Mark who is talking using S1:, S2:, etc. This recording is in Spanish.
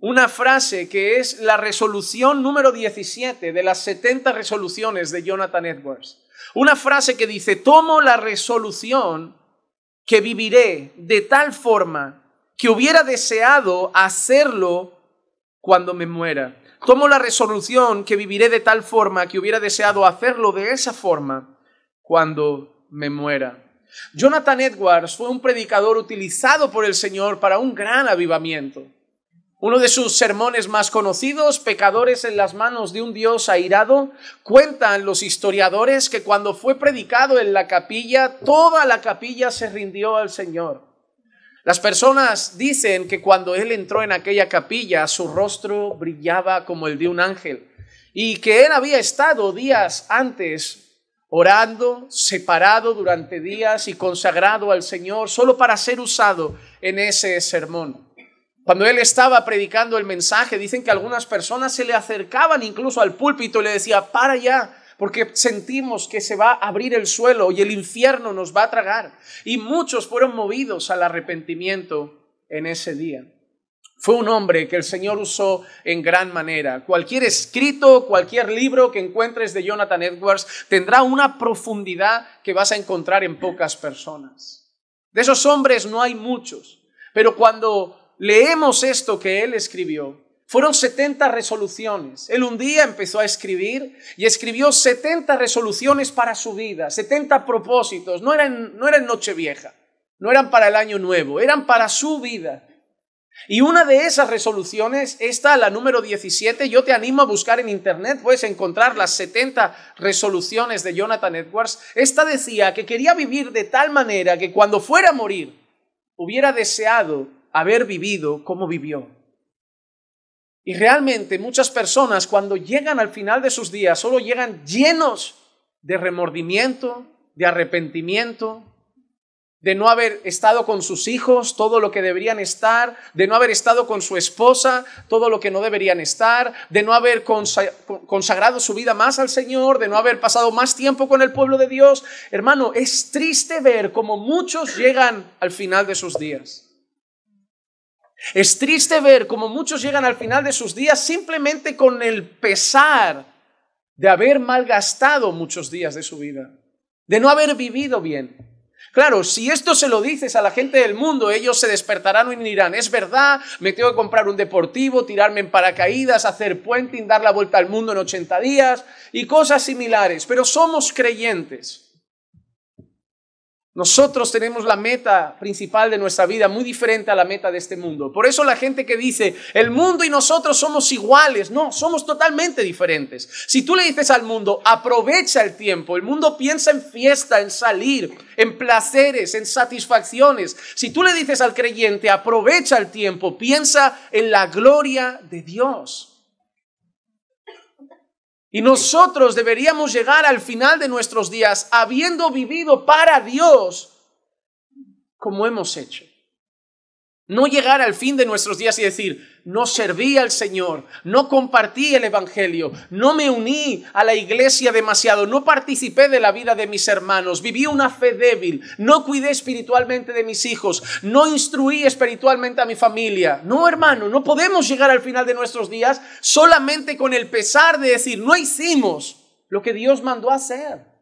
S1: una frase que es la resolución número 17 de las 70 resoluciones de Jonathan Edwards. Una frase que dice, tomo la resolución que viviré de tal forma que hubiera deseado hacerlo cuando me muera. Tomo la resolución que viviré de tal forma que hubiera deseado hacerlo de esa forma cuando me muera. Jonathan Edwards fue un predicador utilizado por el Señor para un gran avivamiento. Uno de sus sermones más conocidos, Pecadores en las manos de un Dios airado, cuentan los historiadores que cuando fue predicado en la capilla, toda la capilla se rindió al Señor. Las personas dicen que cuando Él entró en aquella capilla, su rostro brillaba como el de un ángel y que Él había estado días antes orando, separado durante días y consagrado al Señor, solo para ser usado en ese sermón. Cuando él estaba predicando el mensaje, dicen que algunas personas se le acercaban incluso al púlpito y le decía, para ya, porque sentimos que se va a abrir el suelo y el infierno nos va a tragar. Y muchos fueron movidos al arrepentimiento en ese día. Fue un hombre que el Señor usó en gran manera. Cualquier escrito, cualquier libro que encuentres de Jonathan Edwards tendrá una profundidad que vas a encontrar en pocas personas. De esos hombres no hay muchos, pero cuando leemos esto que él escribió, fueron 70 resoluciones. Él un día empezó a escribir y escribió 70 resoluciones para su vida, 70 propósitos. No eran, no eran Nochevieja, no eran para el año nuevo, eran para su vida. Y una de esas resoluciones, esta, la número 17, yo te animo a buscar en internet, puedes encontrar las 70 resoluciones de Jonathan Edwards. Esta decía que quería vivir de tal manera que cuando fuera a morir hubiera deseado haber vivido como vivió. Y realmente muchas personas cuando llegan al final de sus días solo llegan llenos de remordimiento, de arrepentimiento, de no haber estado con sus hijos todo lo que deberían estar, de no haber estado con su esposa todo lo que no deberían estar, de no haber consagrado su vida más al Señor, de no haber pasado más tiempo con el pueblo de Dios. Hermano, es triste ver cómo muchos llegan al final de sus días. Es triste ver cómo muchos llegan al final de sus días simplemente con el pesar de haber malgastado muchos días de su vida, de no haber vivido bien, Claro, si esto se lo dices a la gente del mundo, ellos se despertarán y dirán, es verdad, me tengo que comprar un deportivo, tirarme en paracaídas, hacer puenting, dar la vuelta al mundo en 80 días y cosas similares. Pero somos creyentes. Nosotros tenemos la meta principal de nuestra vida muy diferente a la meta de este mundo. Por eso la gente que dice, el mundo y nosotros somos iguales, no, somos totalmente diferentes. Si tú le dices al mundo, aprovecha el tiempo, el mundo piensa en fiesta, en salir, en placeres, en satisfacciones. Si tú le dices al creyente, aprovecha el tiempo, piensa en la gloria de Dios. Y nosotros deberíamos llegar al final de nuestros días habiendo vivido para Dios como hemos hecho. No llegar al fin de nuestros días y decir, no serví al Señor, no compartí el Evangelio, no me uní a la iglesia demasiado, no participé de la vida de mis hermanos, viví una fe débil, no cuidé espiritualmente de mis hijos, no instruí espiritualmente a mi familia. No, hermano, no podemos llegar al final de nuestros días solamente con el pesar de decir, no hicimos lo que Dios mandó hacer.